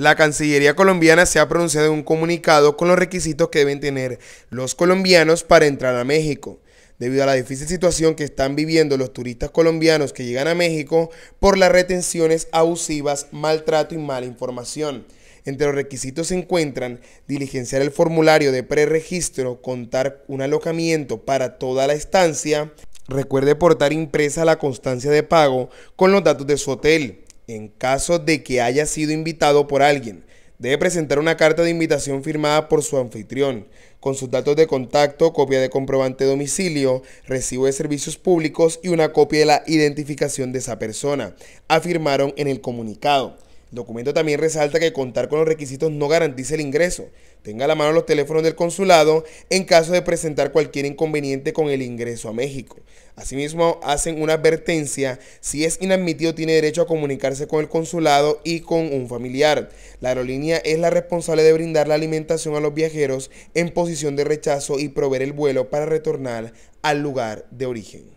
La Cancillería colombiana se ha pronunciado en un comunicado con los requisitos que deben tener los colombianos para entrar a México, debido a la difícil situación que están viviendo los turistas colombianos que llegan a México por las retenciones abusivas, maltrato y mala información. Entre los requisitos se encuentran diligenciar el formulario de preregistro, contar un alojamiento para toda la estancia, recuerde portar impresa la constancia de pago con los datos de su hotel en caso de que haya sido invitado por alguien, debe presentar una carta de invitación firmada por su anfitrión, con sus datos de contacto, copia de comprobante de domicilio, recibo de servicios públicos y una copia de la identificación de esa persona, afirmaron en el comunicado documento también resalta que contar con los requisitos no garantiza el ingreso. Tenga a la mano los teléfonos del consulado en caso de presentar cualquier inconveniente con el ingreso a México. Asimismo, hacen una advertencia, si es inadmitido tiene derecho a comunicarse con el consulado y con un familiar. La aerolínea es la responsable de brindar la alimentación a los viajeros en posición de rechazo y proveer el vuelo para retornar al lugar de origen.